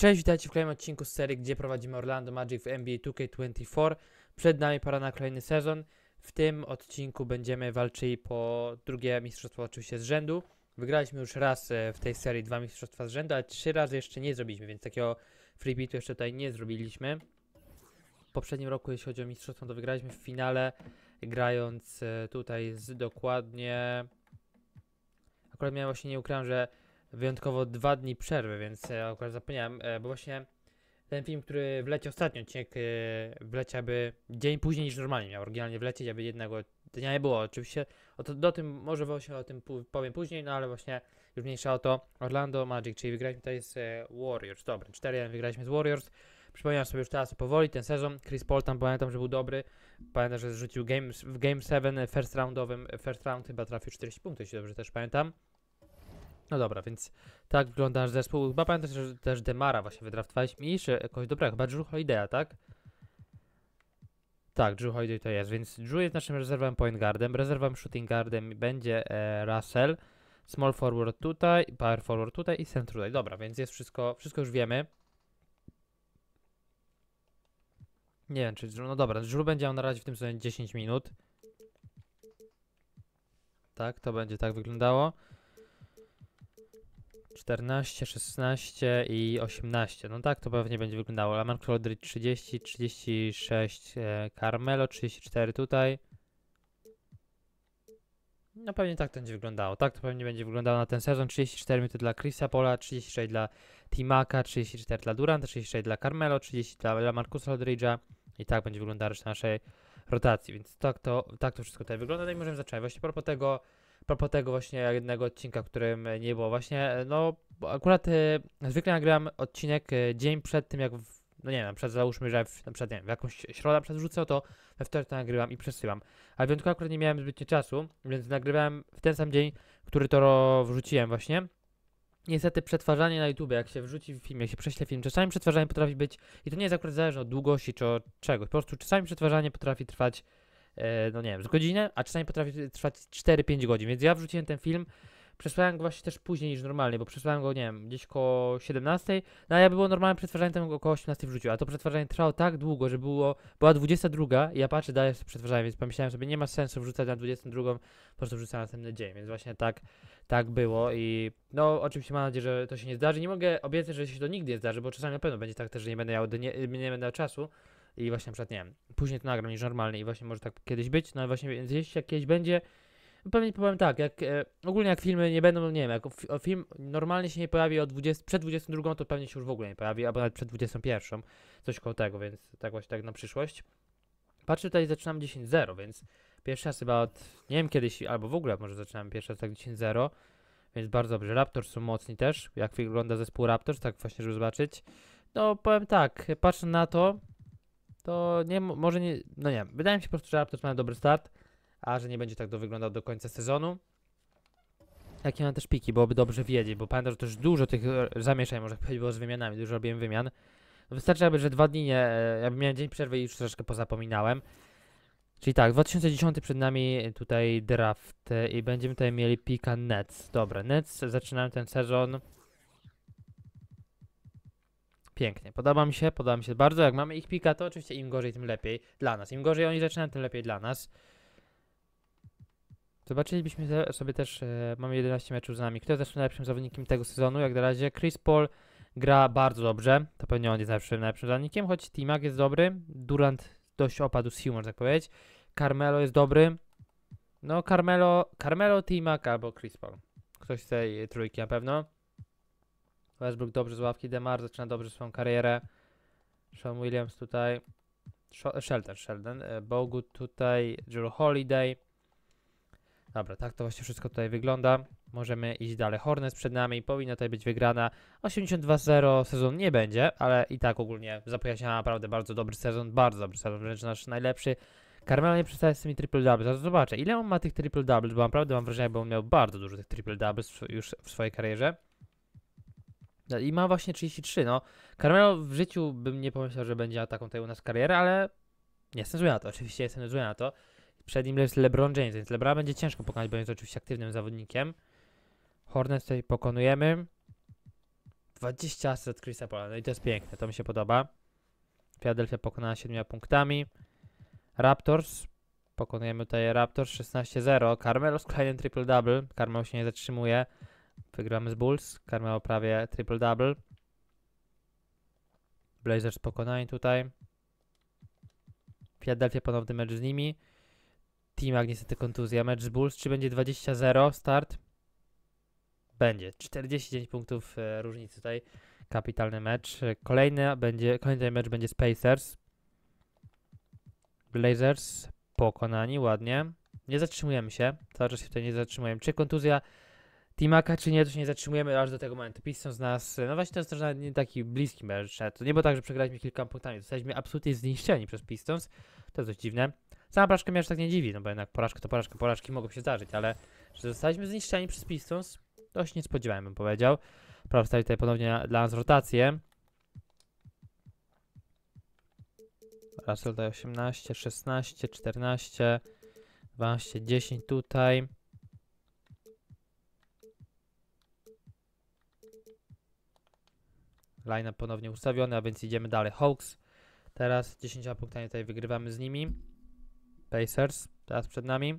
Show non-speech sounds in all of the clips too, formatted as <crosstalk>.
Cześć, witajcie w kolejnym odcinku z serii, gdzie prowadzimy Orlando Magic w NBA 2K24. Przed nami para na kolejny sezon. W tym odcinku będziemy walczyli po drugie mistrzostwo oczywiście z rzędu. Wygraliśmy już raz e, w tej serii dwa mistrzostwa z rzędu, ale trzy razy jeszcze nie zrobiliśmy, więc takiego freebitu jeszcze tutaj nie zrobiliśmy. W poprzednim roku, jeśli chodzi o mistrzostwo, to wygraliśmy w finale, grając e, tutaj z dokładnie... Akurat miałem właśnie, nie ukrywam, że wyjątkowo dwa dni przerwy, więc e, akurat zapomniałem, e, bo właśnie ten film, który wleci ostatnio, odcinek, e, wleciałby dzień później niż normalnie miał oryginalnie wlecieć, aby jednego dnia nie było. Oczywiście o to, do tym, może właśnie o tym powiem później, no ale właśnie już mniejsza o to. Orlando Magic, czyli wygraliśmy tutaj z Warriors, dobra, 4 wygraliśmy z Warriors. Przypominam sobie już teraz powoli ten sezon. Chris Paul tam pamiętam, że był dobry. Pamiętam, że zrzucił game, w Game 7 first roundowym. First round chyba trafił 40 punktów, jeśli dobrze też pamiętam. No dobra, więc tak wygląda nasz zespół. Chyba pamiętam że też Demara właśnie wydraftowaliśmy i jeszcze jakoś dobrego, chyba Drew Holiday'a, tak? Tak, Drew Holiday to jest, więc Drew jest naszym rezerwem point guardem, rezerwem shooting guardem będzie e, Russell, small forward tutaj, power forward tutaj i center tutaj. Dobra, więc jest wszystko, wszystko już wiemy. Nie wiem, czy Drew, no dobra, Drew będzie miał na razie w tym sezonie 10 minut. Tak, to będzie tak wyglądało. 14, 16 i 18. No tak to pewnie będzie wyglądało. Lamar Claudry 30, 36 Carmelo, 34 tutaj. No pewnie tak to będzie wyglądało. Tak to pewnie będzie wyglądało na ten sezon. 34 minuty dla Chrisa Pola, 36 dla Timaka, 34 dla Duranta, 36 dla Carmelo, 30 dla, dla Marcusa Rodridge'a. I tak będzie wyglądała reszta naszej rotacji. Więc tak to, tak to wszystko tutaj wygląda. No i możemy zacząć. Właśnie a propos tego propos tego właśnie jednego odcinka, którym nie było właśnie, no akurat y, zwykle nagrywam odcinek y, dzień przed tym, jak, w, no nie wiem, przed, załóżmy, że w, na przykład, nie wiem, w jakąś środę przed wrzucę, to we wtorek to nagrywam i przesyłam. Ale w wyjątku akurat nie miałem zbytnio czasu, więc nagrywałem w ten sam dzień, który to wrzuciłem właśnie. Niestety przetwarzanie na YouTube, jak się wrzuci film, jak się prześle film, czasami przetwarzanie potrafi być, i to nie jest akurat zależne od długości czy od czegoś, po prostu czasami przetwarzanie potrafi trwać E, no nie wiem, z godzinę, a czasami potrafi trwać 4-5 godzin. Więc ja wrzuciłem ten film, przesłałem go właśnie też później niż normalnie, bo przesłałem go, nie wiem, gdzieś koło 17, no a ja było normalne przetwarzanie tam około 18 wrzucił, a to przetwarzanie trwało tak długo, że było, była 22 i ja patrzę dalej jest przetwarzanie, więc pomyślałem sobie, nie ma sensu wrzucać na 22, po prostu wrzucę na następny dzień, więc właśnie tak, tak było i no oczywiście mam nadzieję, że to się nie zdarzy, nie mogę obiecać, że się to nigdy nie zdarzy, bo czasami na pewno będzie tak też, że nie będę miał, nie, nie będę miał czasu, i właśnie na przykład, nie wiem, później to nagram niż normalnie i właśnie może tak kiedyś być, no i właśnie, więc jeśli jak kiedyś będzie, pewnie powiem tak, jak e, ogólnie jak filmy nie będą, nie wiem, jak o, film normalnie się nie pojawi o 20, przed 22, to pewnie się już w ogóle nie pojawi, albo nawet przed 21, coś koło tego, więc tak właśnie tak na przyszłość. Patrzę tutaj, zaczynam 10.0, więc pierwszy raz chyba od, nie wiem kiedyś, albo w ogóle może zaczynam pierwszy raz tak 10.0, więc bardzo dobrze. Raptors są mocni też, jak wygląda zespół Raptors, tak właśnie, żeby zobaczyć. No powiem tak, patrzę na to, to nie, może nie, no nie wydaje mi się po prostu, że Raptors mają dobry start, a że nie będzie tak to wyglądał do końca sezonu. Jakie mam też piki, byłoby dobrze wiedzieć, bo pamiętam, że też dużo tych e, zamieszań, może <laughs> powiedzieć, było z wymianami, dużo robiłem wymian. No Wystarczyłoby, że dwa dni nie, e, jakby miałem dzień przerwy i już troszeczkę pozapominałem. Czyli tak, 2010 przed nami tutaj draft e, i będziemy tutaj mieli pika Nets. Dobra, Nets zaczynają ten sezon Pięknie. Podoba mi się, podoba mi się bardzo. Jak mamy ich pika, to oczywiście im gorzej, tym lepiej dla nas. Im gorzej oni zaczynają, tym lepiej dla nas. Zobaczylibyśmy sobie też, e, mamy 11 meczów z nami. Kto jest zawsze najlepszym zawodnikiem tego sezonu? Jak na razie Chris Paul gra bardzo dobrze. To pewnie on jest najlepszym, najlepszym zawodnikiem, choć Timak jest dobry. Durant dość opadł z humor, tak powiedzieć. Carmelo jest dobry. No, Carmelo, Carmelo, Timak albo Chris Paul. Ktoś z tej trójki na pewno. Westbrook dobrze z ławki, Demar zaczyna dobrze swoją karierę. Sean Williams tutaj. Shelter, Sheldon. E, Bogut tutaj, Drew Holiday. Dobra, tak to właśnie wszystko tutaj wygląda. Możemy iść dalej. Hornets przed nami, powinna tutaj być wygrana. 82-0 sezon nie będzie, ale i tak ogólnie zapowiada się naprawdę bardzo dobry sezon, bardzo dobry sezon, wręcz nasz najlepszy. Carmelo nie przestaje z tymi triple doubles, zaraz zobaczę, ile on ma tych triple doubles, bo naprawdę mam wrażenie, bo on miał bardzo dużo tych triple doubles już w swojej karierze. I ma właśnie 33. No, Carmelo w życiu bym nie pomyślał, że będzie taką tutaj u nas karierę, ale nie jestem zły na to. Oczywiście jestem zły na to. Przed nim jest LeBron James, więc LeBron będzie ciężko pokonać, bo jest oczywiście aktywnym zawodnikiem. Hornet tutaj pokonujemy. 20 asyst od Chrisa Pola. No i to jest piękne, to mi się podoba. Philadelphia pokonała 7 punktami. Raptors pokonujemy tutaj Raptors 16-0. Carmelo z kolejnym triple-double. Carmelo się nie zatrzymuje. Wygramy z Bulls. Carmelo prawie triple-double. Blazers pokonani tutaj. Philadelphia ponowny mecz z nimi. jak niestety kontuzja. Mecz z Bulls. Czy będzie 20-0 start? Będzie. 49 punktów e, różnicy tutaj. Kapitalny mecz. Kolejny, będzie, kolejny mecz będzie z Pacers. Blazers pokonani ładnie. Nie zatrzymujemy się. Cały czas się tutaj nie zatrzymujemy. Czy kontuzja Timaka czy nie, to się nie zatrzymujemy aż do tego momentu. Pistons nas, e, no właśnie to jest też nie taki bliski mecz. To nie było tak, że przegraliśmy kilka punktami. Zostaliśmy absolutnie zniszczeni przez Pistons. To jest dość dziwne. Sama porażka mnie aż tak nie dziwi, no bo jednak porażka to porażka, porażki mogą się zdarzyć, ale że zostaliśmy zniszczeni przez Pistons, to się nie spodziewałem, bym powiedział. Prawda, tutaj ponownie dla nas rotację. Russell tutaj 18, 16, 14, 12, 10 tutaj. Line ponownie ustawiony, a więc idziemy dalej. Hawks. Teraz 10 punktami tutaj wygrywamy z nimi. Pacers teraz przed nami.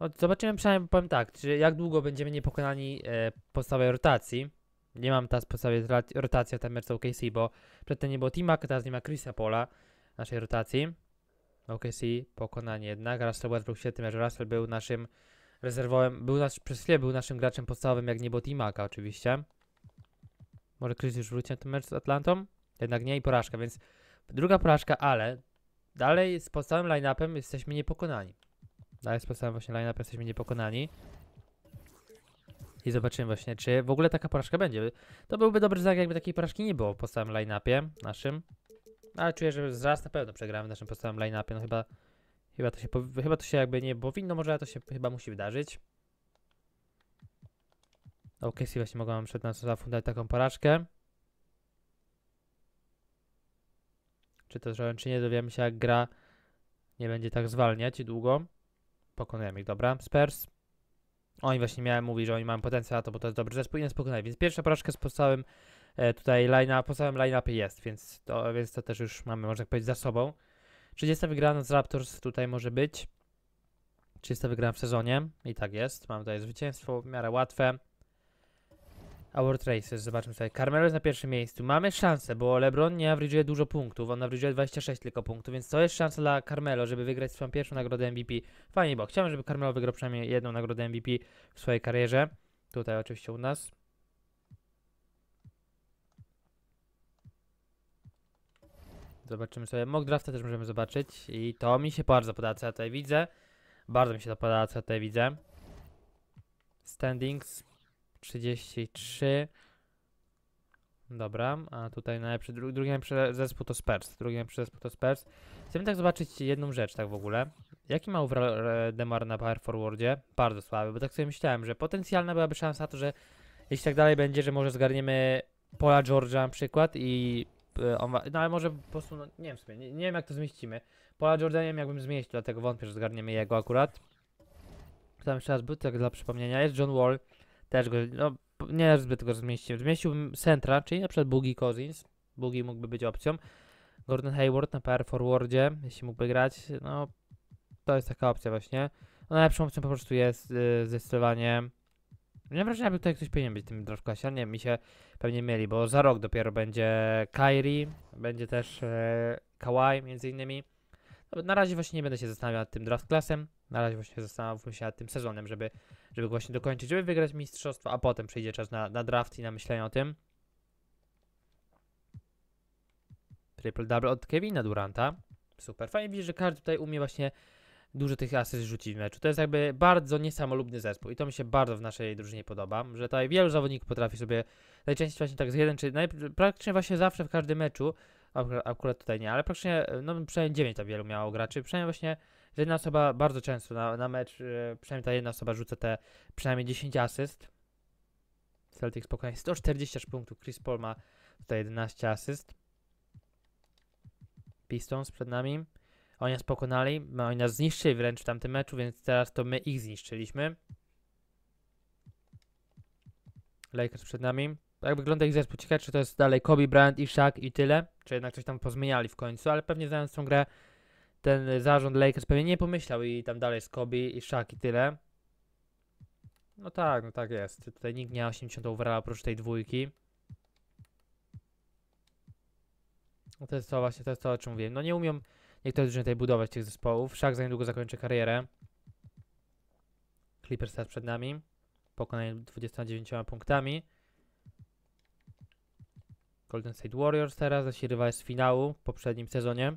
No, zobaczymy przynajmniej, powiem tak, czy jak długo będziemy niepokonani e, podstawowej rotacji. Nie mam teraz podstawowej rotacji w tym OKC, bo przedtem nie było Timaka, teraz nie ma Chrisa Pola naszej rotacji. OKC pokonanie jednak. Russell Westbrook świetnym, że Russell był naszym rezerwowym, był nasz, przez chwilę był naszym graczem podstawowym, jak nie było Timaka oczywiście. Może Chris już wróci na ten mecz z Atlantą? Jednak nie i porażka, więc druga porażka, ale dalej z podstawowym line-upem jesteśmy niepokonani. Dalej z podstawowym właśnie line-upem jesteśmy niepokonani. I zobaczymy właśnie, czy w ogóle taka porażka będzie. To byłby dobry znak, jakby takiej porażki nie było w podstawowym line-upie naszym. No, ale czuję, że zaraz na pewno przegramy w naszym podstawowym line-upie. No chyba, chyba, to się, chyba to się jakby nie powinno, może to się chyba musi wydarzyć. Okej, okay, właśnie mogłam przed nas zafundować taką porażkę. Czy to zrobię, czy nie, dowiemy się jak gra nie będzie tak zwalniać i długo. Pokonujemy ich, dobra. Spurs. Oni właśnie miałem mówić, że oni mają potencjał na to, bo to jest dobry zespół i nas pokonali. Więc pierwsza porażka z podstawowym e, tutaj line po całym line-upie jest, więc to, więc to też już mamy, można powiedzieć, za sobą. 30 wygrana z Raptors tutaj może być. 30 wygrana w sezonie i tak jest. Mamy tutaj zwycięstwo w miarę łatwe. Our Races, zobaczmy sobie. Carmelo jest na pierwszym miejscu. Mamy szansę, bo LeBron nie average'uje dużo punktów, on average'uje 26 tylko punktów, więc to jest szansa dla Carmelo, żeby wygrać swoją pierwszą nagrodę MVP. Fajnie, bo chciałem, żeby Carmelo wygrał przynajmniej jedną nagrodę MVP w swojej karierze. Tutaj oczywiście u nas. Zobaczymy sobie. Mock drafta też możemy zobaczyć i to mi się bardzo podoba, co ja tutaj widzę. Bardzo mi się to podoba, co ja tutaj widzę. Standings, 33. Dobra, a tutaj najlepszy, dru drugi najlepszy zespół to Spurs. Drugi najlepszy zespół to Spurs. Chcemy tak zobaczyć jedną rzecz tak w ogóle. Jaki ma Demar na power forwardzie? Bardzo słaby, bo tak sobie myślałem, że potencjalna byłaby szansa to, że jeśli tak dalej będzie, że może zgarniemy Pola George'a na przykład i e, on No ale może po prostu, no, nie wiem sobie, nie, nie, wiem jak to zmieścimy. Pola George'a nie wiem jakbym zmieścił, dlatego wątpię, że zgarniemy jego akurat. Tam jeszcze raz był, tak dla przypomnienia, jest John Wall. Też go, no nie zbyt go zmieściłem. Zmieściłbym centra, czyli na przykład Boogie Cousins. Boogie mógłby być opcją. Gordon Hayward na PR forwardzie, jeśli mógłby grać, no to jest taka opcja właśnie. No, najlepszą opcją po prostu jest yy, zdecydowanie Mam wrażenie, aby tutaj ktoś powinien być w tym draftclassie, ale nie, mi się pewnie mieli bo za rok dopiero będzie Kairi, będzie też Kawai e, Kawhi między innymi. Na razie właśnie nie będę się zastanawiał nad tym draft klasem. Na razie właśnie zastanawiam się nad tym sezonem, żeby, żeby właśnie dokończyć, żeby wygrać mistrzostwo, a potem przyjdzie czas na, na draft i na myślenie o tym. Triple double od Kevina Duranta. Super. Fajnie widzieć, że każdy tutaj umie właśnie dużo tych asyst rzucić w meczu. To jest jakby bardzo niesamolubny zespół i to mi się bardzo w naszej drużynie podoba, że tutaj wielu zawodników potrafi sobie najczęściej właśnie tak z jeden, czy praktycznie właśnie zawsze w każdym meczu akurat, tutaj nie, ale praktycznie, e, no przynajmniej 9 tam wielu miało graczy, przynajmniej właśnie jedna osoba bardzo często na, na mecz, e, przynajmniej ta jedna osoba rzuca te przynajmniej 10 asyst. Celtic spokojnie 140 punktów, Chris Paul ma tutaj 11 asyst. Pistons przed nami. Oni nas pokonali, oni nas zniszczyli wręcz w tamtym meczu, więc teraz to my ich zniszczyliśmy. Lakers przed nami jak wygląda ich zespół. Ciekawe, czy to jest dalej Kobe Bryant i Shaq i tyle, czy jednak coś tam pozmieniali w końcu, ale pewnie znając tą grę, ten zarząd Lakers pewnie nie pomyślał i tam dalej jest Kobe i Shaq i tyle. No tak, no tak jest. Tutaj nikt nie ma 80 overalla oprócz tej dwójki. No to jest to właśnie, to jest to o czym mówiłem. No nie umiem niektóre drużyny tutaj budować tych zespołów. Szak za niedługo zakończy karierę. Clippers teraz przed nami. Pokonanie 29 punktami. Golden State Warriors teraz, nasi rywal z finału w poprzednim sezonie.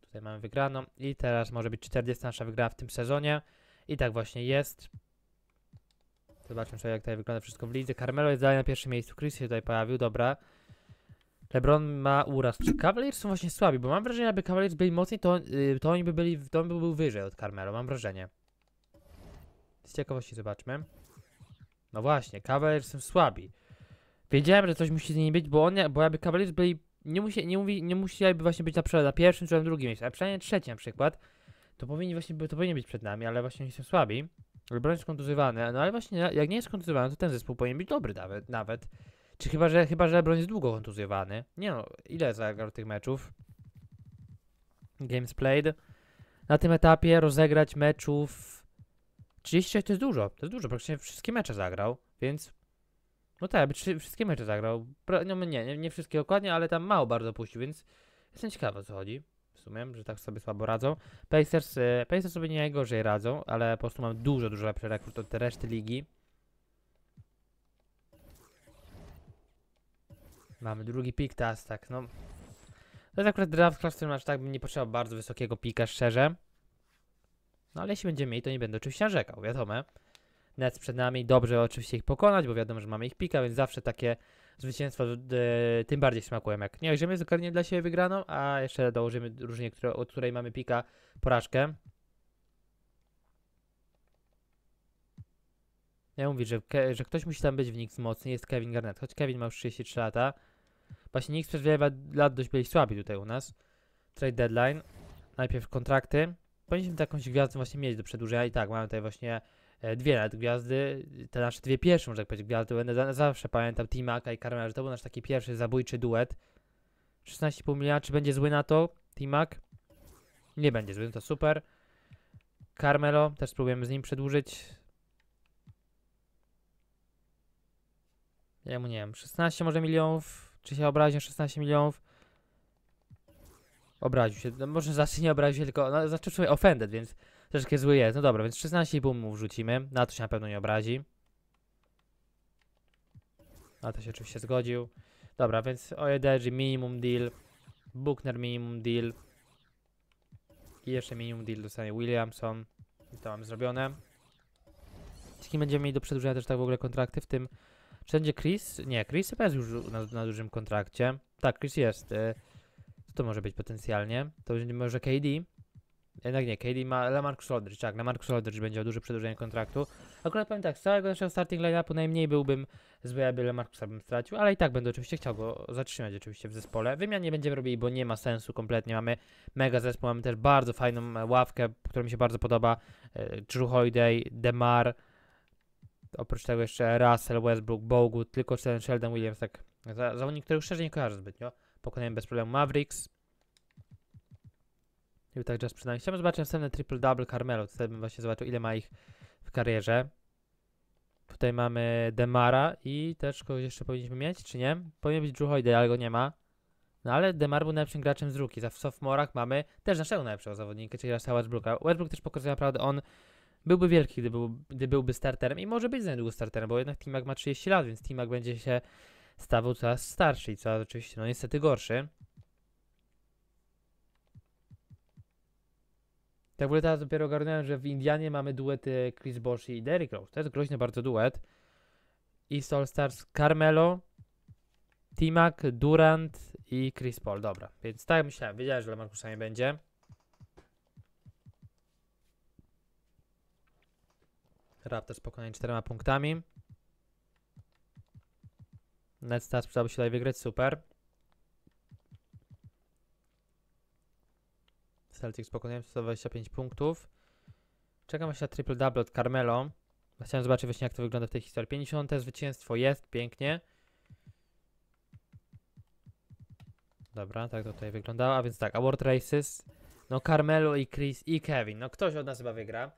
Tutaj mamy wygraną i teraz może być 40 nasza wygrana w tym sezonie. I tak właśnie jest. Zobaczmy sobie jak tutaj wygląda wszystko w lidze. Carmelo jest dalej na pierwszym miejscu, Chris się tutaj pojawił, dobra. LeBron ma uraz. Czy Cavaliers są właśnie słabi? Bo mam wrażenie, aby Cavaliers byli mocni, to, y, to oni by byli, to by był wyżej od Carmelo, mam wrażenie. Z ciekawości zobaczmy. No właśnie, Cavaliers są słabi. Wiedziałem, że coś musi z nimi być, bo on, bo jakby Cavaliers byli, nie, musi, nie, mówi, nie musieliby właśnie być na przykład na pierwszym czy na drugim miejscu, a przynajmniej trzeci na przykład, to powinni właśnie, to powinien być przed nami, ale właśnie oni są słabi. LeBron jest kontuzjowany, no ale właśnie jak nie jest kontuzjowany, to ten zespół powinien być dobry nawet. nawet. Czy chyba, że chyba, że LeBron jest długo kontuzjowany. Nie no, ile zagrał tych meczów? Games played. Na tym etapie rozegrać meczów 36 to jest dużo, to jest dużo, praktycznie wszystkie mecze zagrał, więc no tak, by wszystkie mecze zagrał. No nie, nie, nie wszystkie dokładnie, ale tam mało bardzo puścił, więc jestem ciekawy o co chodzi. W sumie, że tak sobie słabo radzą. Pacers, e, Pacers sobie nie najgorzej radzą, ale po prostu mam dużo, dużo lepszy rekord od reszty ligi. Mamy drugi pik, tas, tak, no. To jest akurat draft class, w którym aż tak bym nie potrzebował bardzo wysokiego pika, szczerze. No ale jeśli będziemy mieli, to nie będę oczywiście narzekał, wiadomo net przed nami. Dobrze oczywiście ich pokonać, bo wiadomo, że mamy ich pika, więc zawsze takie zwycięstwa y, tym bardziej smakują. Jak nie ojrzymy zupełnie dla siebie wygraną, a jeszcze dołożymy różnie, które, od której mamy pika, porażkę. Ja mówię, że, że ktoś musi tam być w Knicks mocny, jest Kevin Garnett, choć Kevin ma już 33 lata. Właśnie Knicks przez wiele lat dość byli słabi tutaj u nas. Trade deadline, najpierw kontrakty. Powinniśmy jakąś gwiazdę właśnie mieć do przedłużenia i tak, mamy tutaj właśnie E, dwie nawet gwiazdy, te nasze dwie pierwsze, można tak powiedzieć, gwiazdy. Będę zawsze pamiętał Timaka i Carmela, że to był nasz taki pierwszy zabójczy duet. 16,5 miliona, czy będzie zły na to Timak? Nie będzie zły, to super. Carmelo, też spróbujemy z nim przedłużyć. Ja mu nie wiem, 16 może milionów, czy się obraził 16 milionów? Obraził się, no, może zacznie nie obraził się, tylko no, znaczy człowiek offended, więc troszkę zły jest. No dobra, więc 16,5 mu wrzucimy. Na to się na pewno nie obrazi. Na to się oczywiście zgodził. Dobra, więc OEDG minimum deal. Buchner minimum deal. I jeszcze minimum deal dostanie Williamson. I to mam zrobione. z kim będziemy mieli do przedłużenia też tak w ogóle kontrakty w tym... Czy będzie Chris? Nie, Chris chyba jest już na, na dużym kontrakcie. Tak, Chris jest. Y, to może być potencjalnie. To będzie może KD. Jednak nie, KD ma Lamarcus Aldridge, tak, Lamarcus Aldridge będzie o duże przedłużenie kontraktu. Akurat powiem tak, z całego naszego starting line-upu najmniej byłbym zły, aby Lamarcusa bym stracił, ale i tak będę oczywiście chciał go zatrzymać oczywiście w zespole. Wymian nie będziemy robili, bo nie ma sensu kompletnie, mamy mega zespół, mamy też bardzo fajną ławkę, która mi się bardzo podoba. E, Drew Holiday, DeMar, oprócz tego jeszcze Russell, Westbrook, Bogut, tylko ten Sheldon Williams, tak, zawodnik, którego szczerze nie kojarzę zbytnio. Pokonałem bez problemu Mavericks, Utah Jazz przynajmniej. Chciałbym zobaczyć następny triple-double Carmelo. Tutaj bym właśnie zobaczył, ile ma ich w karierze. Tutaj mamy Demara i też kogoś jeszcze powinniśmy mieć, czy nie? Powinien być Drew Holiday, ale go nie ma. No ale Demar był najlepszym graczem z ruki. W sophomorach mamy też naszego najlepszego zawodnika, czyli Russella Westbrooka. Westbrook też pokazuje naprawdę, on byłby wielki, gdy, był, gdy byłby starterem i może być za niedługo starterem, bo jednak Timak ma 30 lat, więc Timak będzie się stawał coraz starszy i coraz oczywiście, no niestety gorszy. Tak w ogóle teraz dopiero ogarnąłem, że w Indianie mamy duety Chris Bosch i Derrick Rose. To jest groźny bardzo duet. I Soul Stars Carmelo, Timak, Durant i Chris Paul. Dobra, więc tak myślałem. Wiedziałem, że Lamarcus nie będzie. Raptors pokonali czterema punktami. Nets Stars przydałoby się tutaj wygrać, super. Celtics pokonałem 125 punktów. Czekam się na triple-double od Carmelo. Chciałem zobaczyć właśnie jak to wygląda w tej historii. 50. zwycięstwo jest, pięknie. Dobra, tak to tutaj wyglądało. A więc tak, Award Races. No Carmelo i Chris i Kevin. No ktoś od nas chyba wygra.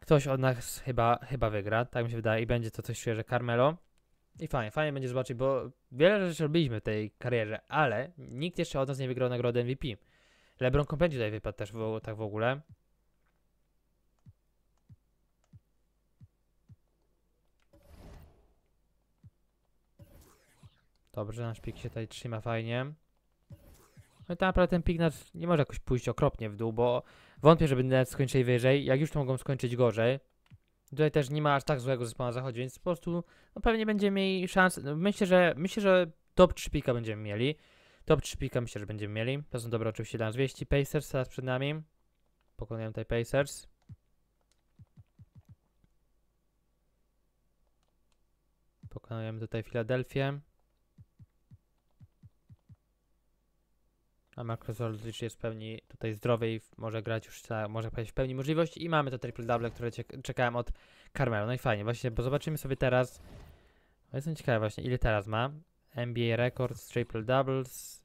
Ktoś od nas chyba, chyba wygra, tak mi się wydaje. I będzie to coś czuję, że Carmelo. I fajnie, fajnie będzie zobaczyć, bo wiele rzeczy robiliśmy w tej karierze, ale nikt jeszcze od nas nie wygrał nagrody MVP. LeBron kompletnie tutaj wypadł też w, tak w ogóle. Dobrze, nasz pik się tutaj trzyma fajnie. No i tak naprawdę ten pik nas nie może jakoś pójść okropnie w dół, bo wątpię, żeby nawet skończyli wyżej. Jak już to mogą skończyć gorzej. Tutaj też nie ma aż tak złego zespołu na zachodzie, więc po prostu no, pewnie będziemy mieli szansę. No, myślę, że myślę, że top 3 pika będziemy mieli. Top 3 pika myślę, że będziemy mieli. To są dobre oczywiście dla nas wieści. Pacers teraz przed nami. Pokonują tutaj Pacers. Pokonujemy tutaj Filadelfię. A Marcus jest w pełni tutaj zdrowy i może grać już, na, może powiedzieć, w pełni możliwość. I mamy to triple double, które czekałem od Carmelo. No i fajnie, właśnie, bo zobaczymy sobie teraz. No jestem ciekawy właśnie, ile teraz ma. NBA Records, Triple Doubles.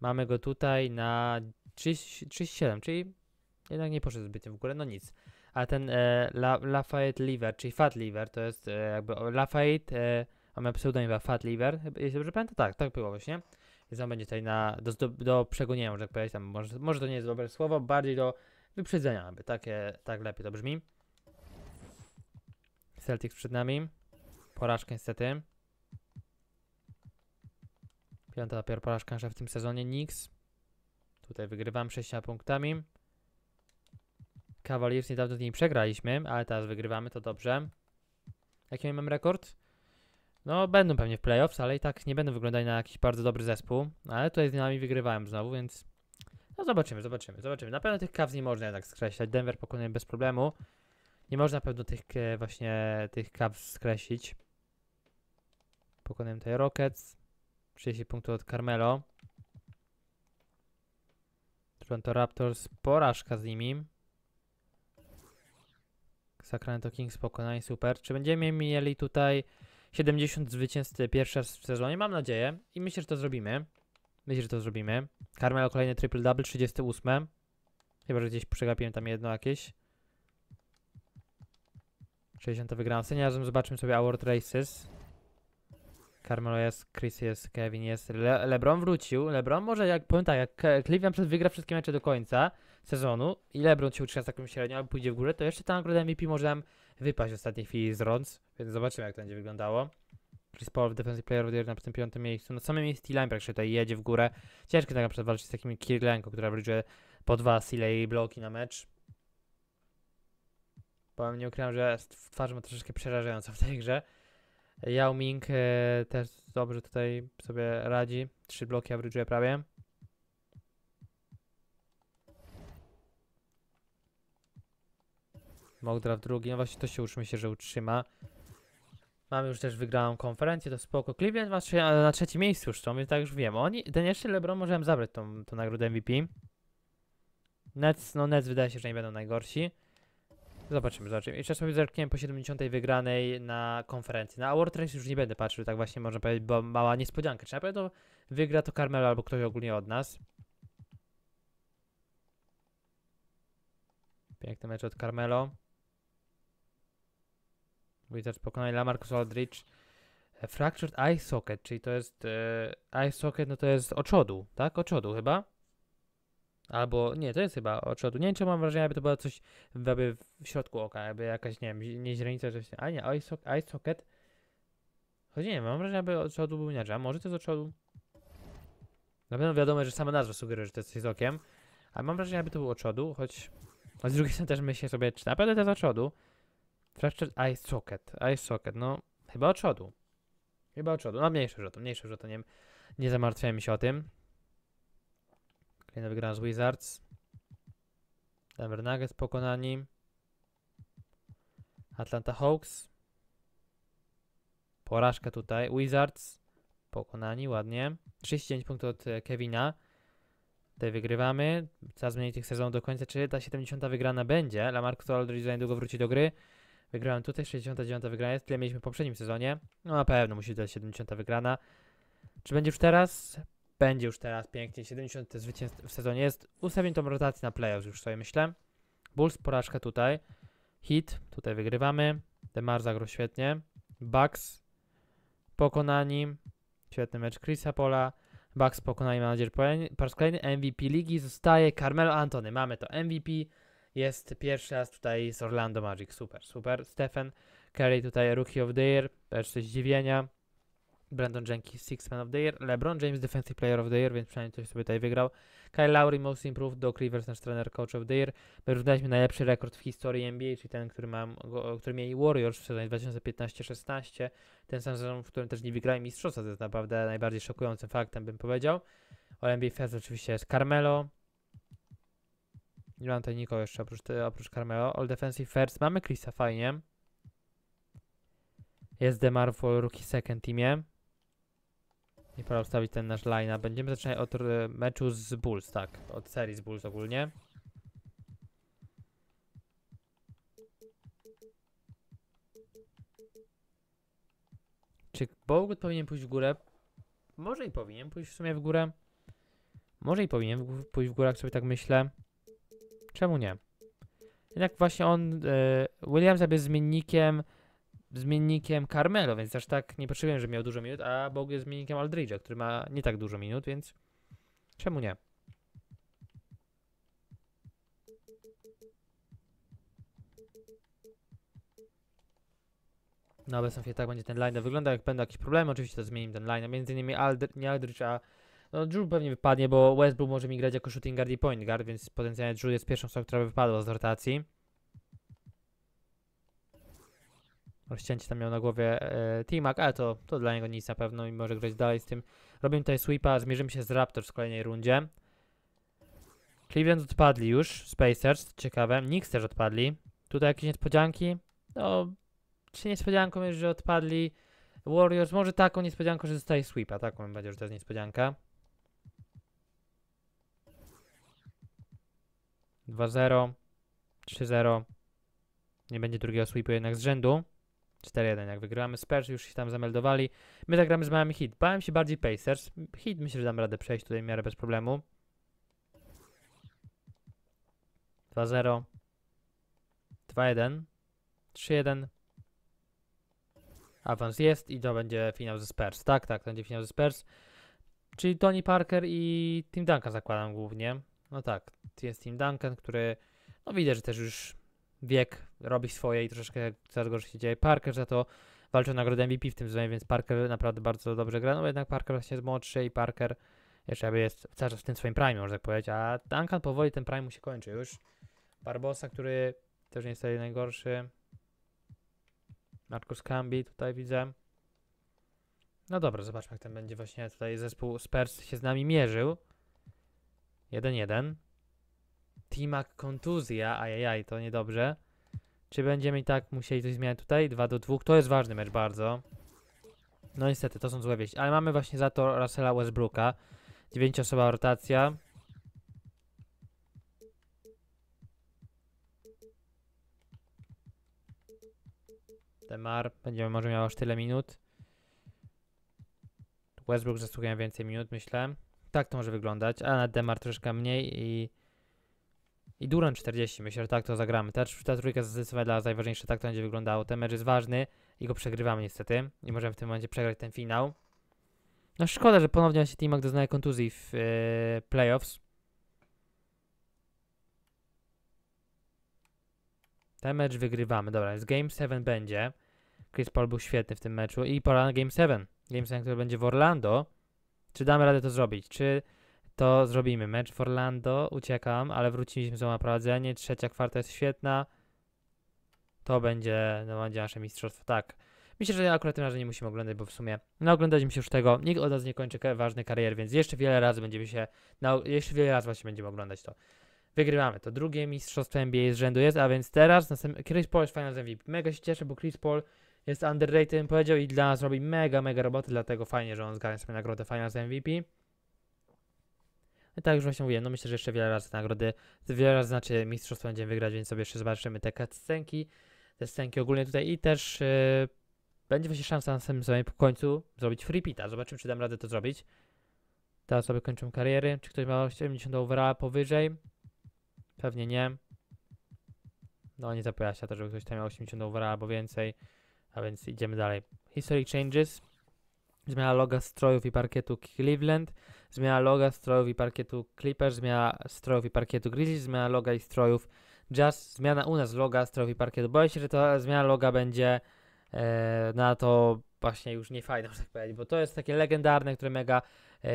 Mamy go tutaj na 37, czyli jednak nie poszedł zbytnio w ogóle, no nic. A ten e, La, Lafayette Liver, czyli Fat Liver, to jest e, jakby Lafayette, e, mamy pseudonim Fat Liver, jeśli dobrze pamiętam, tak, tak było właśnie. Więc on będzie tutaj na, do, do przegonienia, może tak powiedzieć, tam może, może to nie jest dobre słowo, bardziej do wyprzedzenia, aby takie, tak lepiej to brzmi. Celtics przed nami. Porażkę niestety. Piąta dopiero porażka w tym sezonie. Nix. Tutaj wygrywam 6 punktami. Cavaliers niedawno z nimi przegraliśmy, ale teraz wygrywamy, to dobrze. Jaki miałem rekord? No, będą pewnie w playoffs, ale i tak nie będą wyglądać na jakiś bardzo dobry zespół. Ale tutaj z nami wygrywałem znowu, więc... No zobaczymy, zobaczymy, zobaczymy. Na pewno tych Cavs nie można jednak skreślać. Denver pokonuje bez problemu. Nie można na pewno tych e, właśnie tych Cavs skreślić. Pokonujemy tutaj Rockets. 30 punktów od Carmelo. Toronto Raptors, porażka z nimi. Sacramento Kings pokonanie, no super. Czy będziemy mieli tutaj 70 zwycięstw pierwszy raz w sezonie? Mam nadzieję i myślę, że to zrobimy. Myślę, że to zrobimy. Carmelo kolejny triple-double, 38. Chyba, że gdzieś przegapiłem tam jedno jakieś. 60 wygrałem. razem zobaczymy sobie Award Races. Carmelo jest, Chris jest, Kevin jest. Le LeBron wrócił. LeBron może, jak powiem tak, jak Cleveland wygra wszystkie mecze do końca sezonu i LeBron się utrzyma z taką średnią albo pójdzie w górę, to jeszcze ta nagroda MVP może nam wypaść w ostatniej chwili z Rons, więc zobaczymy, jak to będzie wyglądało. Chris Paul w Defensive Player of the Year na tym piątym miejscu. No samym jest T-Line praktycznie tutaj jedzie w górę. Ciężko tak naprawdę walczyć z takimi Kirlenko, która wróciła po dwa sile i bloki na mecz. Powiem, nie ukrywam, że twarz ma troszeczkę przerażająca w tej grze. Yao Ming e, też dobrze tutaj sobie radzi. Trzy bloki average'uje prawie. Mogdraw drugi. No właśnie to się uczmy się, że utrzyma. Mamy już też wygraną konferencję, to spoko. Cleveland ma na trzecim miejscu już są, więc tak już wiem. Oni, ten jeszcze LeBron możemy zabrać tą, tą nagrodę MVP. Nets, no Nets wydaje się, że nie będą najgorsi. Zobaczymy, zobaczymy. Jeszcze sobie zerkniemy po 70. wygranej na konferencji. Na Award Race już nie będę patrzył, tak właśnie można powiedzieć, bo mała niespodzianka. Czy na pewno wygra to Carmelo albo ktoś ogólnie od nas? Piękny mecz od Carmelo. Wizards pokonali Lamarcus Aldridge. Fractured Eye Socket, czyli to jest... E, eye Socket, no to jest oczodu, tak? Oczodu chyba? Albo nie, to jest chyba oczodu. Nie wiem, czy mam wrażenie, aby to było coś jakby w środku oka, jakby jakaś, nie wiem, nieźrenica, czy A nie, eye, so eye socket. Choć nie wiem, mam wrażenie, aby oczodu był inaczej. A może to jest oczodu? Na pewno wiadomo, że sama nazwa sugeruje, że to jest coś z okiem. Ale mam wrażenie, aby to był oczodu, choć... A z drugiej strony też myślę sobie, czy naprawdę to jest oczodu? Fractured eye socket, eye socket, no... Chyba oczodu. Chyba oczodu, no mniejsze, że to, mniejsze, że to, nie, nie zamartwiałem się o tym wygrana z Wizards. Denver Nuggets pokonani. Atlanta Hawks. Porażka tutaj. Wizards pokonani, ładnie. 39 punktów od e, Kevina. Tutaj wygrywamy. Coraz mniej tych sezonów do końca. Czy ta 70 wygrana będzie? to Aldridge za niedługo wróci do gry. Wygrałem tutaj 69 wygrana. Jest tyle mieliśmy w poprzednim sezonie. No na pewno musi być 70 wygrana. Czy będzie już teraz? Będzie już teraz pięknie. 70 zwycięstwo w sezonie jest. Ustawię tą rotację na playoffs już sobie myślę. Bulls porażka tutaj. Hit, tutaj wygrywamy. Demar zagrał świetnie. Bucks pokonani. Świetny mecz Chrisa Pola. Bucks pokonani manager po raz kolejny. MVP ligi zostaje Carmelo Antony. Mamy to MVP. Jest pierwszy raz tutaj z Orlando Magic. Super, super. Stephen Curry tutaj Rookie of the Year. Też zdziwienia. Brandon Jenkins Six Man of the Year, LeBron James Defensive Player of the Year, więc przynajmniej coś sobie tutaj wygrał. Kyle Lowry Most Improved, Doc Rivers nasz trener Coach of the Year. Wyrównaliśmy najlepszy rekord w historii NBA, czyli ten, który, mam, który mieli Warriors w sezonie 2015-16. Ten sam sezon, w którym też nie wygrałem mistrzostwa, to jest naprawdę najbardziej szokującym faktem, bym powiedział. O NBA Fest oczywiście jest Carmelo. Nie mam tutaj nikogo jeszcze oprócz, oprócz Carmelo. All Defensive First. Mamy Chrisa, fajnie. Jest DeMar w Rookie Second Teamie. I pora ustawić ten nasz line. Będziemy zaczynać od e, meczu z Bulls, tak. Od serii z Bulls ogólnie. Czy Bogut powinien pójść w górę? Może i powinien pójść w sumie w górę. Może i powinien pójść w górę, jak sobie tak myślę. Czemu nie? Jednak właśnie on... Y, Williams jest zmiennikiem zmiennikiem Carmelo, więc aż tak nie patrzyłem, że miał dużo minut, a Bog jest zmiennikiem Aldridge'a, który ma nie tak dużo minut, więc czemu nie? No obecnie tak będzie ten line wygląda, jak będą jakieś problemy, oczywiście to zmienimy ten line, między innymi Aldr nie Aldridge, a no Drew pewnie wypadnie, bo Westbrook może mi grać jako shooting guard i point guard, więc potencjalnie Drew jest pierwszą osobą, która wypadła z rotacji. Rozcięcie no, tam miał na głowie e, T-Mac, ale to, to dla niego nic na pewno i może grać dalej z tym. Robimy tutaj sweepa, zmierzymy się z Raptors w kolejnej rundzie. Cleveland odpadli już, Spacers, ciekawe. Knicks też odpadli. Tutaj jakieś niespodzianki? No, czy niespodzianką jest, że odpadli Warriors? Może taką niespodzianką, że zostaje sweepa. Taką będzie powiedział, że to jest niespodzianka. 2-0, 3-0. Nie będzie drugiego sweepu jednak z rzędu. 4-1 jak wygramy. Spurs już się tam zameldowali. My zagramy z Miami Heat. Bałem się bardziej Pacers. Heat myślę, że dam radę przejść tutaj w miarę bez problemu. 2-0. 2-1. 3-1. Awans jest i to będzie finał ze Spurs. Tak, tak, to będzie finał ze Spurs. Czyli Tony Parker i Tim Duncan zakładam głównie. No tak, jest Tim Duncan, który no widzę, że też już wiek robi swoje i troszeczkę coraz gorzej się dzieje. Parker za to walczył o nagrodę MVP w tym sezonie, więc Parker naprawdę bardzo dobrze gra. No jednak Parker właśnie jest młodszy i Parker jeszcze jakby jest cały czas w tym swoim prime, można tak powiedzieć, a Duncan powoli ten prime mu się kończy już. Barbosa, który też nie jest najgorszy. Marcus Cambi tutaj widzę. No dobra, zobaczmy jak ten będzie właśnie tutaj zespół Spurs się z nami mierzył. 1-1. Timak kontuzja, ajajaj, to niedobrze. Czy będziemy i tak musieli coś zmieniać tutaj? 2 do 2, to jest ważny mecz bardzo. No niestety, to są złe wieści, ale mamy właśnie za to Russella Westbrooka. 9 osoba rotacja. Demar, będziemy może miał aż tyle minut. Westbrook zasługuje więcej minut, myślę. Tak to może wyglądać, a na Demar troszkę mniej i i Duran 40, myślę, że tak to zagramy. Ta, ta trójka jest zdecydowanie dla najważniejsze, tak to będzie wyglądało. Ten mecz jest ważny i go przegrywamy niestety. I możemy w tym momencie przegrać ten finał. No szkoda, że ponownie się Timak doznaje kontuzji w yy, playoffs. Ten mecz wygrywamy. Dobra, z Game 7 będzie. Chris Paul był świetny w tym meczu i pora na Game 7. Game 7, który będzie w Orlando. Czy damy radę to zrobić? Czy to zrobimy. Mecz w Orlando, uciekam, ale wróciliśmy na prowadzenie. Trzecia kwarta jest świetna. To będzie, no, będzie nasze mistrzostwo. Tak. Myślę, że akurat tym razem nie musimy oglądać, bo w sumie no, oglądaliśmy się już tego. Nikt od nas nie kończy ważnej kariery, więc jeszcze wiele razy będziemy się, no, jeszcze wiele razy właśnie będziemy oglądać to. Wygrywamy to. Drugie mistrzostwo NBA z rzędu jest, a więc teraz Chris Paul jest Finals MVP. Mega się cieszę, bo Chris Paul jest underrated, powiedział i dla nas robi mega, mega roboty, dlatego fajnie, że on zgarnia sobie nagrodę Finals MVP tak już właśnie mówiłem, no myślę, że jeszcze wiele razy nagrody, wiele razy znaczy mistrzostwo będziemy wygrać, więc sobie jeszcze zobaczymy te scenki, te scenki ogólnie tutaj i też yy, będzie właśnie szansa na samym sobie po końcu zrobić freepita. Zobaczymy, czy dam radę to zrobić. Te osoby kończą kariery. Czy ktoś ma 70 overalla powyżej? Pewnie nie. No nie zapowiada się to, żeby ktoś tam miał 80 overalla albo więcej. A więc idziemy dalej. History changes zmiana loga strojów i parkietu Cleveland, zmiana loga strojów i parkietu Clippers, zmiana strojów i parkietu Grizzlies, zmiana loga i strojów Jazz, zmiana u nas loga strojów i parkietu. Boję się, że ta zmiana loga będzie e, na to właśnie już nie że <laughs> tak powiedzieć, bo to jest takie legendarne, które mega, e,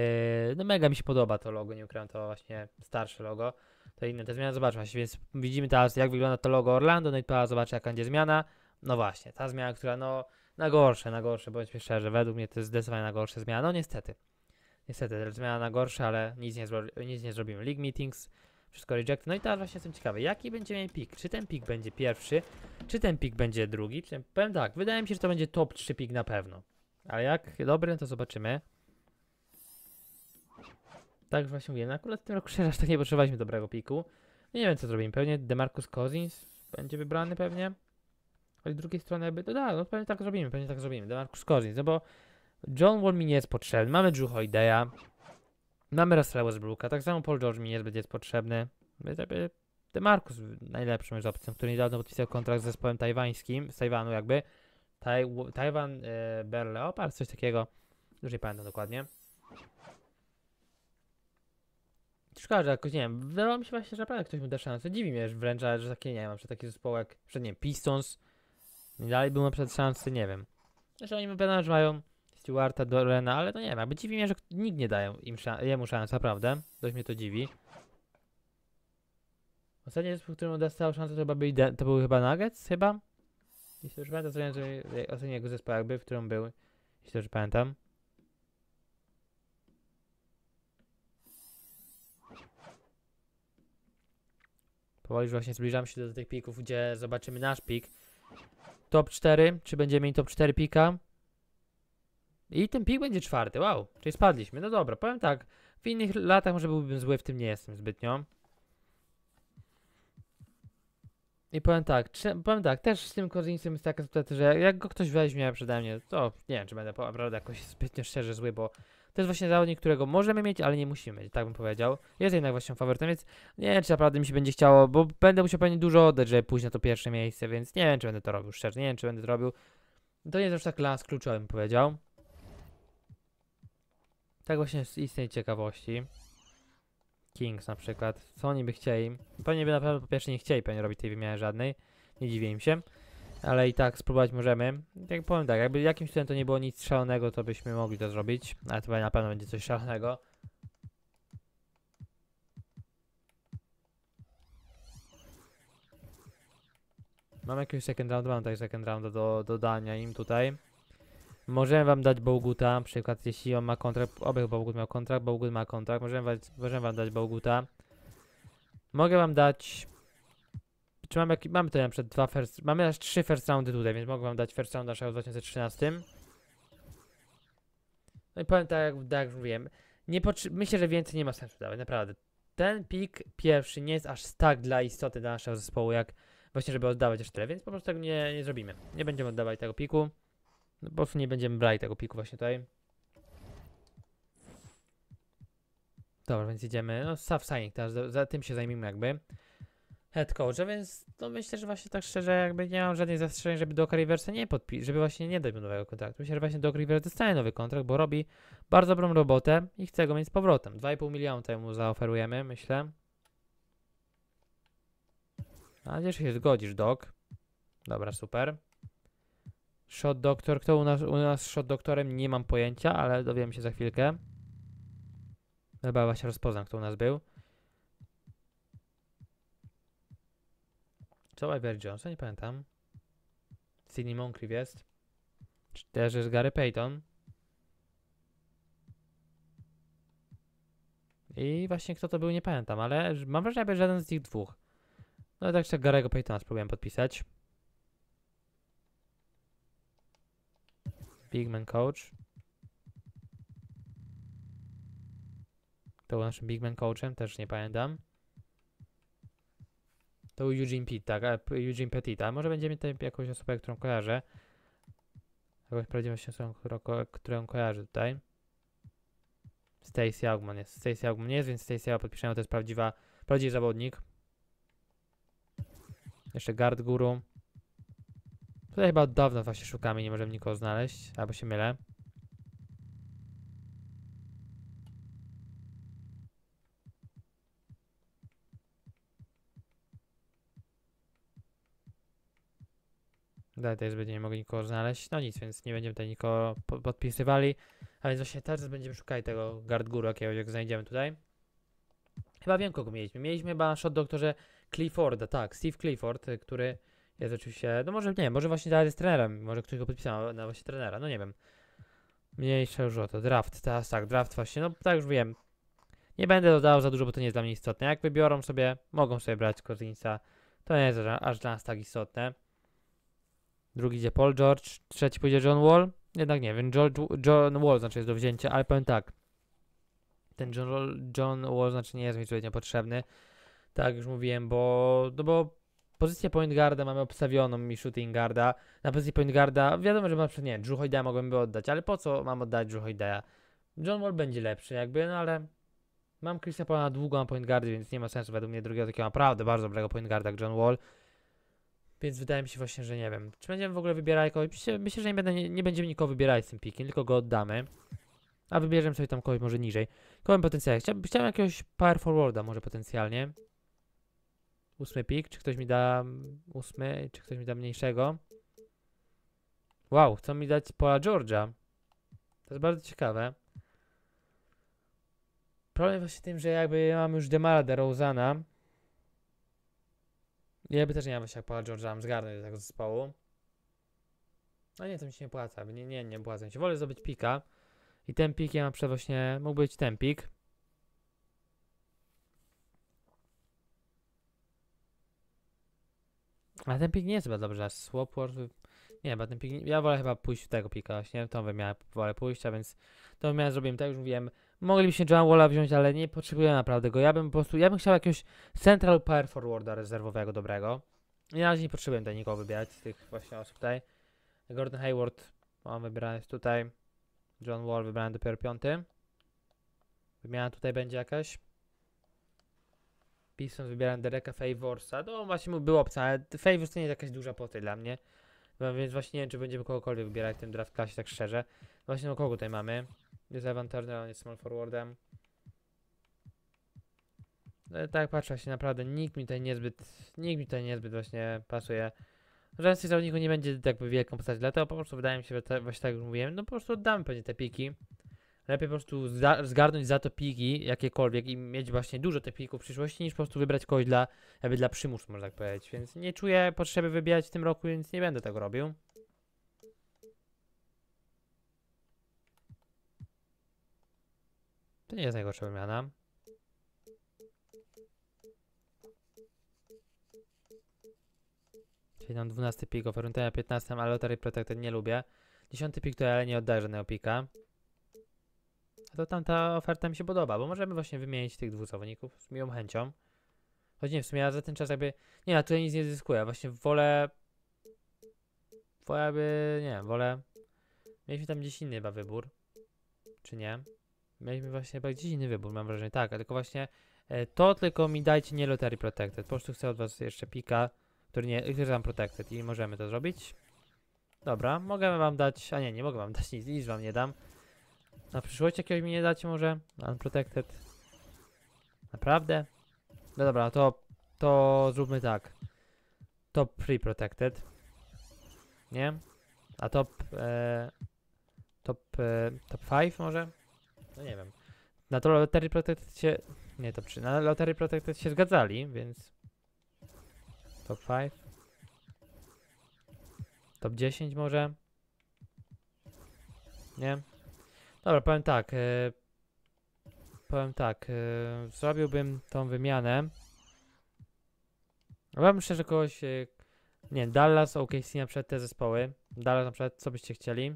no mega mi się podoba to logo, nie ukrywam, to właśnie starsze logo. To inne, te zmiana zobaczmy właśnie, więc widzimy teraz jak wygląda to logo Orlando, no i teraz zobaczę jaka będzie zmiana. No właśnie, ta zmiana, która no na gorsze, na gorsze, bądźmy szczerzy. Według mnie to jest zdecydowanie na gorsze zmiana. No niestety. Niestety, zmiana na gorsze, ale nic nie, nic nie zrobimy. League Meetings, wszystko reject. No i teraz właśnie jestem ciekawy, jaki będzie miał pik. Czy ten pik będzie pierwszy, czy ten pik będzie drugi? Czy ten... Powiem tak, wydaje mi się, że to będzie top 3 pik na pewno. Ale jak dobry, no to zobaczymy. Tak właśnie No, akurat w tym roku szczerze tak nie potrzebowaliśmy dobrego piku. Nie wiem co zrobimy, pewnie Demarcus Cousins będzie wybrany pewnie. Ale z drugiej strony jakby, no da, no pewnie tak zrobimy, pewnie tak zrobimy. Demarcus Cousins, no bo John Wall mi nie jest potrzebny. Mamy Drew Hoydea, mamy Russell Westbrooka, tak samo Paul George mi nie jest potrzebny. Demarcus najlepszą jest opcją, który niedawno podpisał kontrakt z zespołem tajwańskim, z Tajwanu jakby. Tajwan, e, coś takiego. Już nie pamiętam dokładnie. Szkoda, że jakoś, nie wiem, wydawało mi się właśnie, że naprawdę ktoś mu da szansę. Dziwi mnie że wręcz, że takie, nie wiem, że taki zespołek, że nie wiem, Pistons, i dalej był na przykład szansy, nie wiem. Zresztą znaczy oni wiadomo, że mają Stewarta, Dorena, ale no nie wiem, jakby dziwi mnie, że nikt nie daje im szan jemu szans, naprawdę. Dość mnie to dziwi. Ostatni zespół, którym dostał szansę, to, chyba byli to był chyba Nuggets, chyba? Jeśli dobrze pamiętam, to jego zespół jakby, w którym był, jeśli dobrze pamiętam. Powoli już właśnie zbliżamy się do tych pików, gdzie zobaczymy nasz pik top 4, czy będziemy mieli top 4 pika. I ten pik będzie czwarty, wow, czyli spadliśmy. No dobra, powiem tak, w innych latach może byłbym zły, w tym nie jestem zbytnio. I powiem tak, czy, powiem tak, też z tym Kozińcem jest taka sytuacja, że jak go ktoś weźmie przede mnie, to nie wiem, czy będę naprawdę jakoś zbytnio szczerze zły, bo to jest właśnie zawodnik, którego możemy mieć, ale nie musimy mieć, tak bym powiedział. Jest jednak właśnie faworytem, więc nie wiem, czy naprawdę mi się będzie chciało, bo będę musiał pewnie dużo oddać, żeby pójść na to pierwsze miejsce, więc nie wiem, czy będę to robił, szczerze, nie wiem, czy będę to robił. To nie jest aż tak las kluczowy, bym powiedział. Tak właśnie z istnej ciekawości. Kings na przykład, co oni by chcieli? Pewnie by naprawdę po pierwsze nie chcieli pewnie robić tej wymiany żadnej, nie dziwię im się ale i tak spróbować możemy. Jak powiem tak, jakby jakimś cudem to nie było nic szalonego, to byśmy mogli to zrobić, ale to na pewno będzie coś szalonego. Mam jakiegoś second round, mam tak second round do dodania im tutaj. Możemy wam dać Boguta, na przykład jeśli on ma kontrakt, oby Bogut miał kontrakt, Bogut ma kontrakt, możemy, możemy wam dać Boguta. Mogę wam dać czy mam mamy tutaj na przykład dwa first, mamy aż trzy first roundy tutaj, więc mogę wam dać first round naszego w 2013. No i powiem tak, jak tak już mówiłem, nie myślę, że więcej nie ma sensu dawać, naprawdę. Ten pik pierwszy nie jest aż tak dla istoty dla naszego zespołu, jak właśnie, żeby oddawać aż tyle, więc po prostu tego nie, nie zrobimy. Nie będziemy oddawać tego piku, no, po prostu nie będziemy brali tego piku właśnie tutaj. Dobra, więc idziemy, no, Saf Signing, teraz za tym się zajmijmy jakby head Coach, a więc no myślę, że właśnie tak szczerze jakby nie mam żadnych zastrzeżeń, żeby Doc Riversa nie podpisać, żeby właśnie nie dać mu nowego kontraktu. Myślę, że właśnie Doc Rivers dostaje nowy kontrakt, bo robi bardzo dobrą robotę i chce go mieć z powrotem. 2,5 miliona temu zaoferujemy, myślę. Mam no, że się zgodzisz, Doc. Dobra, super. Shot Doktor, kto u nas, u nas Shot Doktorem, nie mam pojęcia, ale dowiem się za chwilkę. Chyba właśnie rozpoznam, kto u nas był. to Iver Jones, Nie pamiętam. Sidney Moncrief jest. Czy też jest Gary Payton. I właśnie kto to był, nie pamiętam, ale mam wrażenie, że żaden z tych dwóch. No tak jeszcze Garego Paytona spróbowałem podpisać. Bigman Coach. To był naszym Bigman Coachem, też nie pamiętam. To był Eugene Pitt, tak, a e, Eugene Petit, może będziemy tutaj jakąś osobę, którą kojarzę. Jakąś prawdziwą osobę, którą, ko którą kojarzę tutaj. Stacy Augman jest. Stacy Augman jest, więc Stacy Augman podpiszemy, to jest prawdziwa, prawdziwy zawodnik. Jeszcze Guard Guru. Tutaj chyba od dawna właśnie szukamy, nie możemy nikogo znaleźć, albo się mylę. Dalej też będziemy mogli nikogo znaleźć. No nic, więc nie będziemy tutaj nikogo podpisywali. A więc właśnie teraz będziemy szukali tego Gardguru jakiegoś, jak znajdziemy tutaj. Chyba wiem, kogo mieliśmy. Mieliśmy chyba shot doktorze Clifforda, tak, Steve Clifford, który jest oczywiście, no może nie, może właśnie teraz jest trenerem, może ktoś go podpisał na właśnie trenera, no nie wiem. Mniejsza już o to, draft, teraz tak, draft właśnie, no tak już wiem. Nie będę dodał za dużo, bo to nie jest dla mnie istotne. Jak wybiorą sobie, mogą sobie brać Korzinca, to nie jest aż dla nas tak istotne drugi idzie Paul George, trzeci pójdzie John Wall. Jednak nie wiem, George, John Wall znaczy jest do wzięcia, ale powiem tak. Ten John, John Wall znaczy nie jest mi człowiek niepotrzebny. Tak już mówiłem, bo, no bo pozycję point guarda mamy obstawioną mi shooting guarda. Na pozycji point guarda wiadomo, że mam przed nie, Drew Hoydaya mogłem by oddać, ale po co mam oddać Drew Hoydaya? John Wall będzie lepszy jakby, no ale mam Chrisa Paula długo na point guardy, więc nie ma sensu według mnie drugiego takiego naprawdę bardzo dobrego point guarda jak John Wall. Więc wydaje mi się właśnie, że nie wiem. Czy będziemy w ogóle wybierali kogoś? Myślę, że nie, będę, nie, nie będziemy nikogo wybierać z tym pikiem, tylko go oddamy. A wybierzemy sobie tam kogoś może niżej. Kołem potencjalnie. Chciałbym, chciałbym jakiegoś power forwarda może potencjalnie. Ósmy pik. Czy ktoś mi da mm, ósmy? Czy ktoś mi da mniejszego? Wow, chcą mi dać Pola Georgia. To jest bardzo ciekawe. Problem właśnie tym, że jakby mam już Demara DeRozana, ja by też nie miał się jak Paula George'a zgarnąć do tego zespołu. No nie, to mi się nie płaca. Nie, nie, nie płaca mi się. Wolę zrobić pika. I ten pik ja mam przed właśnie... Mógł być ten pik. ale ten pik nie jest chyba dobrze. Swapworth nie, bo ten ja wolę chyba pójść w tego pika, właśnie, tą wymianę wolę pójść, a więc tą wymianę zrobiłem tak, już mówiłem, moglibyśmy John Walla wziąć, ale nie potrzebuję naprawdę go, ja bym po prostu, ja bym chciał jakiegoś central power forwarda rezerwowego dobrego. I na razie nie potrzebuję tutaj nikogo wybierać z tych właśnie osób tutaj. Gordon Hayward mam wybrany jest tutaj, John Wall wybrany dopiero piąty. Wymiana tutaj będzie jakaś. Pistons wybieram Dereka Favorsa. No właśnie mu był opcja, ale Favors to nie jest jakaś duża potę dla mnie. No więc właśnie nie wiem, czy będziemy kogokolwiek wybierać w tym draft klasie, tak szczerze. Właśnie no kogo tutaj mamy? Jest Evan Turner, on jest small forwardem. No, tak patrzę się naprawdę, nikt mi tutaj niezbyt, nikt mi tutaj niezbyt właśnie pasuje. Żaden z tych zawodników nie będzie jakby wielką postać. dlatego po prostu wydaje mi się, że te, tak, właśnie tak jak już mówiłem, no po prostu oddamy pewnie te piki. Lepiej po prostu zgarnąć za to pliki jakiekolwiek i mieć właśnie dużo tych plików w przyszłości, niż po prostu wybrać kogoś dla, jakby dla przymusu, można tak powiedzieć. Więc nie czuję potrzeby wybierać w tym roku, więc nie będę tego robił. To nie jest najgorsza wymiana. Czyli mam 12 pik, oferuntenia 15, ale Lottery Protected nie lubię. 10 pik to ja nie oddaję żadnego pika to tamta oferta mi się podoba, bo możemy właśnie wymienić tych dwóch zawodników z miłą chęcią. Choć nie, w sumie ja za ten czas jakby, nie, ja tutaj nic nie zyskuję, właśnie wolę, wolę jakby, nie wiem, wolę, mieliśmy tam gdzieś inny chyba wybór, czy nie? Mieliśmy właśnie chyba gdzieś inny wybór, mam wrażenie, tak, a tylko właśnie e, to tylko mi dajcie nie Lottery Protected, po prostu chcę od was jeszcze pika, który nie, który tam Protected i możemy to zrobić. Dobra, mogę wam dać, a nie, nie mogę wam dać nic, nic wam nie dam. Na przyszłość jakiegoś mi nie dacie może? Unprotected. Naprawdę? No dobra, to, to zróbmy tak. Top pre-protected. Nie? A top... E, top... E, top 5 może? No nie wiem. Na to Lottery Protected się... Nie, top 3. Na Lottery Protected się zgadzali, więc... Top 5. Top 10 może? Nie? Dobra, powiem tak. E, powiem tak. E, zrobiłbym tą wymianę. Ja myślę, że kogoś... E, nie, Dallas, OKC na przykład te zespoły. Dallas na przykład, co byście chcieli?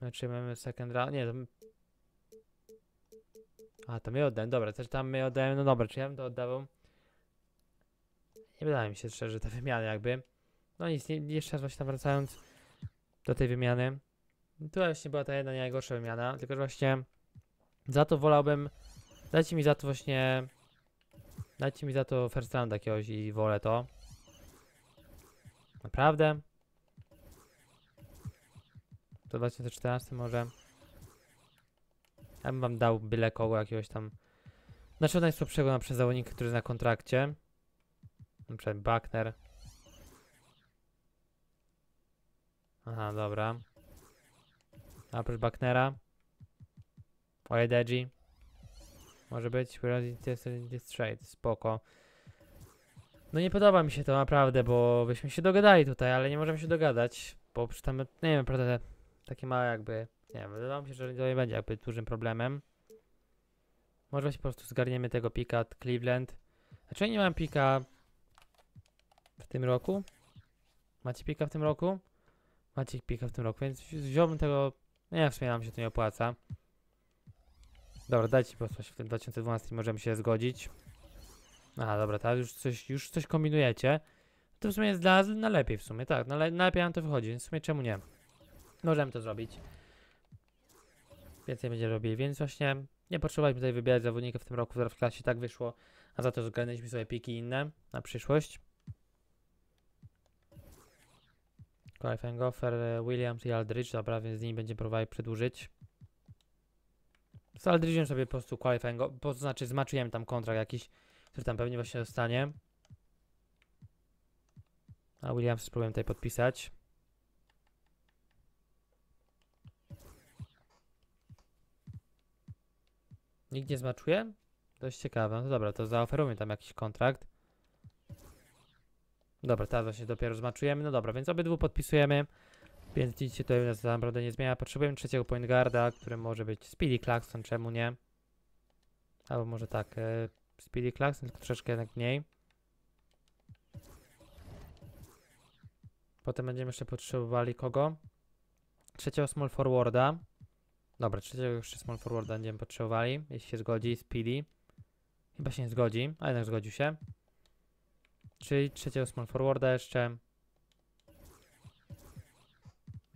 No, czy mamy second round? Nie, to... A, to my oddałem, dobra, też tam my oddałem, no dobra, czy ja bym to oddawał? Nie wydaje mi się szczerze, te wymiany jakby. No nic, nie, jeszcze raz właśnie tam wracając do tej wymiany. To właśnie była ta jedna najgorsza wymiana, tylko że właśnie za to wolałbym, dajcie mi za to właśnie, dajcie mi za to first round jakiegoś i wolę to. Naprawdę? To 2014 może. Ja bym wam dał byle kogo jakiegoś tam, znaczy najsłabszego na przykład zawodnika, który jest na kontrakcie. Na przykład Buckner. Aha, dobra. Oprócz Bucknera. Deji Może być. Trade. Spoko. No nie podoba mi się to naprawdę, bo byśmy się dogadali tutaj, ale nie możemy się dogadać. Bo przy tam, nie wiem, prawda, takie małe jakby, nie wiem, wydawało mi się, że to nie będzie jakby dużym problemem. Może po prostu zgarniemy tego pika od Cleveland. Dlaczego znaczy, nie mam pika w tym roku. Macie pika w tym roku? Macie pika w tym roku, więc wziąłbym tego nie, no w sumie nam się to nie opłaca. Dobra, dajcie po prostu w tym 2012 możemy się zgodzić. A, dobra, teraz już coś, już coś kombinujecie. To w sumie jest dla na lepiej w sumie, tak, na, le, na lepiej nam to wychodzi, więc w sumie czemu nie? Możemy to zrobić. Więcej będziemy robili, więc właśnie nie potrzebowaliśmy tutaj wybierać zawodnika w tym roku, w klasie tak wyszło, a za to zgarnęliśmy sobie piki inne na przyszłość. offer e, Williams i Aldridge, dobra, więc z nimi będzie próbował przedłużyć. Z Aldridge'em sobie po prostu qualifying, po, to znaczy zmaczyłem tam kontrakt jakiś, który tam pewnie właśnie zostanie. A Williams spróbuję tutaj podpisać. Nikt nie zmaczuje? Dość ciekawe. No dobra, to zaoferujmy tam jakiś kontrakt. Dobra, teraz właśnie dopiero zmaczujemy. No dobra, więc obydwu podpisujemy. Więc nic się tutaj u nas naprawdę nie zmienia. Potrzebujemy trzeciego point guarda, który może być Speedy Clarkson, czemu nie? Albo może tak, e, Speedy Clarkson, tylko troszeczkę jednak mniej. Potem będziemy jeszcze potrzebowali kogo? Trzeciego small forwarda. Dobra, trzeciego jeszcze small forwarda będziemy potrzebowali, jeśli się zgodzi, Speedy. Chyba się nie zgodzi, a jednak zgodził się. Czyli trzeciego small forwarda jeszcze.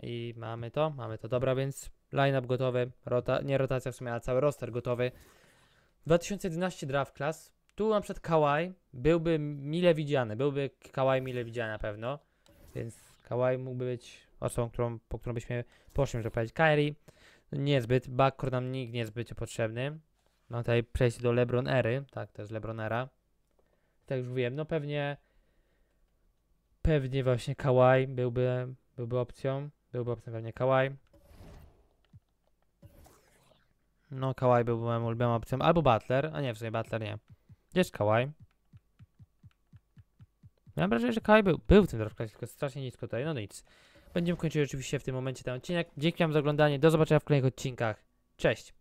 I mamy to, mamy to. Dobra, więc line-up gotowy, rota nie rotacja w sumie, ale cały roster gotowy. 2011 draft class. Tu na przykład Kawhi byłby mile widziany, byłby Kawhi mile widziany na pewno. Więc Kawhi mógłby być osobą, którą, po którą byśmy poszli, żeby powiedzieć. Kyrie niezbyt, backcourt nam nikt niezbyt potrzebny. No tutaj przejście do LeBron ery, tak, to jest LeBron era tak już mówiłem, no pewnie pewnie właśnie Kawaii byłby, byłby opcją. Byłby opcją pewnie Kawaii. No, Kawaii byłby moją ulubioną opcją. Albo Butler, a nie, w sumie Butler nie. Gdzież Kawaii. Miałem wrażenie, że Kawaii był, był w tym troszkę, tylko strasznie nisko tutaj, no nic. Będziemy kończyli oczywiście w tym momencie ten odcinek. Dzięki wam za oglądanie, do zobaczenia w kolejnych odcinkach. Cześć!